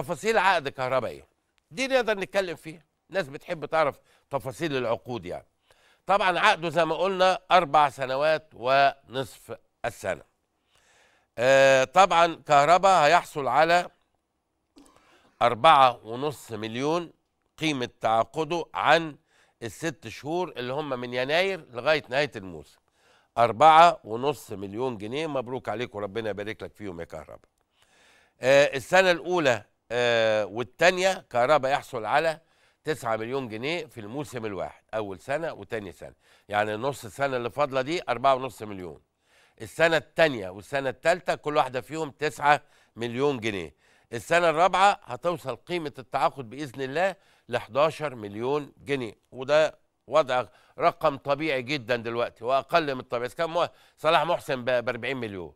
تفاصيل عقد كهربائي دي نقدر نتكلم فيها ناس بتحب تعرف تفاصيل العقود يعني طبعا عقده زي ما قلنا أربع سنوات ونصف السنة آه طبعا كهرباء هيحصل على أربعة ونص مليون قيمة تعاقده عن الست شهور اللي هم من يناير لغاية نهاية الموسم أربعة ونص مليون جنيه مبروك عليك وربنا يبارك لك فيهم يا كهرباء آه السنة الأولى آه، والتانية كهرباء يحصل على 9 مليون جنيه في الموسم الواحد اول سنه وتاني سنه يعني نص السنه اللي فاضله دي 4.5 مليون السنه التانية والسنه التالتة كل واحده فيهم 9 مليون جنيه السنه الرابعه هتوصل قيمه التعاقد باذن الله ل 11 مليون جنيه وده وضع رقم طبيعي جدا دلوقتي واقل من الطبيعي كان صلاح محسن ب 40 مليون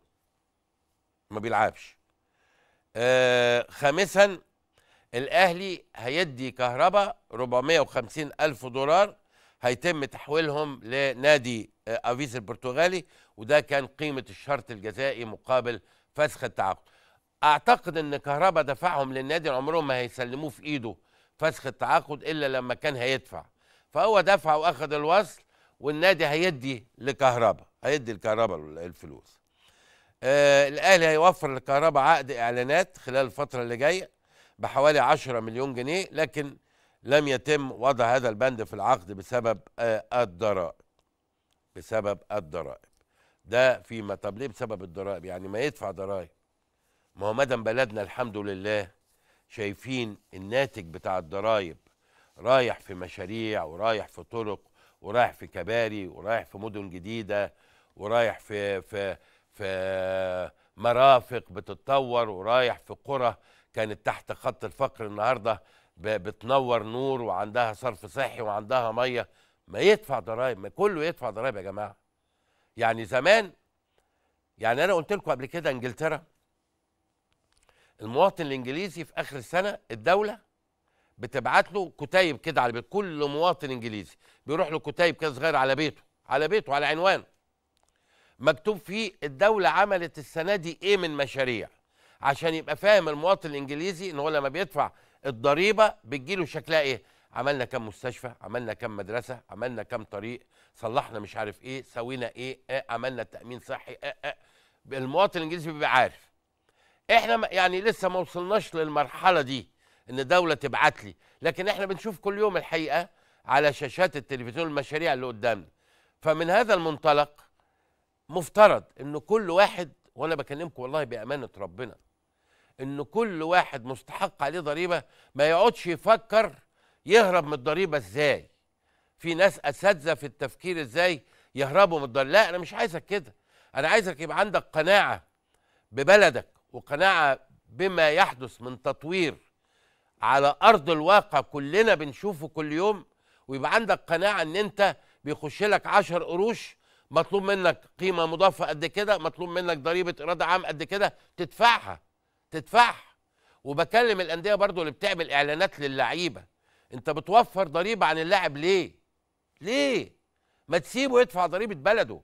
ما بيلعبش آه، خامسا الاهلي هيدي كهرباء 450 الف دولار هيتم تحويلهم لنادي افيز آه، البرتغالي وده كان قيمه الشرط الجزائي مقابل فسخ التعاقد اعتقد ان كهرباء دفعهم للنادي عمرهم ما هيسلموه في ايده فسخ التعاقد الا لما كان هيدفع فهو دفع واخذ الوصل والنادي هيدي لكهرباء هيدي الكهرباء الفلوس آه الاهلي هيوفر للكهرباء عقد اعلانات خلال الفتره اللي جايه بحوالي 10 مليون جنيه لكن لم يتم وضع هذا البند في العقد بسبب آه الضرائب بسبب الضرائب ده فيما طب ليه بسبب الضرائب يعني ما يدفع ضرائب ما هو مدام بلدنا الحمد لله شايفين الناتج بتاع الضرائب رايح في مشاريع ورايح في طرق ورايح في كباري ورايح في مدن جديده ورايح في في في مرافق بتتطور ورايح في قرى كانت تحت خط الفقر النهارده بتنور نور وعندها صرف صحي وعندها ميه ما يدفع ضرائب ما كله يدفع ضرائب يا جماعه يعني زمان يعني انا قلت لكم قبل كده انجلترا المواطن الانجليزي في اخر السنه الدوله بتبعت له كتيب كده على بيت كل مواطن انجليزي بيروح له كتيب كده صغير على بيته على بيته على عنوانه مكتوب فيه الدولة عملت السنة دي إيه من مشاريع عشان يبقى فاهم المواطن الإنجليزي إن هو لما بيدفع الضريبة بتجيله شكلها إيه عملنا كم مستشفى عملنا كم مدرسة عملنا كم طريق صلحنا مش عارف إيه سوينا إيه إيه؟ عملنا تأمين صحي إيه؟ إيه؟ المواطن الإنجليزي بيبقى عارف إحنا يعني لسه ما وصلناش للمرحلة دي إن دولة تبعت لي لكن إحنا بنشوف كل يوم الحقيقة على شاشات التلفزيون المشاريع اللي قدامنا فمن هذا المنطلق مفترض ان كل واحد وانا بكلمكم والله بامانه ربنا ان كل واحد مستحق عليه ضريبه ما يقعدش يفكر يهرب من الضريبه ازاي في ناس اساتذه في التفكير ازاي يهربوا من الضريبه لا انا مش عايزك كده انا عايزك يبقى عندك قناعه ببلدك وقناعه بما يحدث من تطوير على ارض الواقع كلنا بنشوفه كل يوم ويبقى عندك قناعه ان انت بيخش لك 10 قروش مطلوب منك قيمه مضافه قد كده مطلوب منك ضريبه إرادة عام قد كده تدفعها تدفعها وبكلم الانديه برضو اللي بتعمل اعلانات للعيبه انت بتوفر ضريبه عن اللاعب ليه ليه ما تسيبه يدفع ضريبه بلده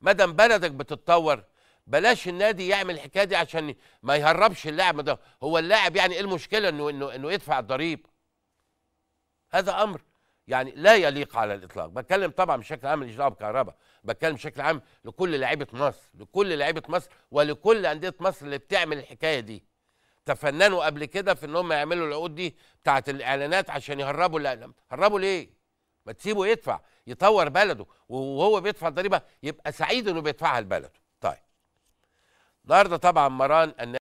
ما دام بلدك بتتطور بلاش النادي يعمل الحكايه دي عشان ما يهربش اللاعب ده هو اللاعب يعني ايه المشكله انه انه انه يدفع الضريبه هذا امر يعني لا يليق على الاطلاق بتكلم طبعا بشكل عام مش دعوه بكهرباء بتكلم بشكل عام لكل لعيبه مصر لكل لعيبه مصر ولكل انديه مصر اللي بتعمل الحكايه دي تفننوا قبل كده في ان هم يعملوا العقود دي بتاعت الاعلانات عشان يهربوا الاعلام هربوا ليه ما تسيبه يدفع يطور بلده وهو بيدفع الضريبه يبقى سعيد انه بيدفعها لبلده طيب النهارده طبعا مران أن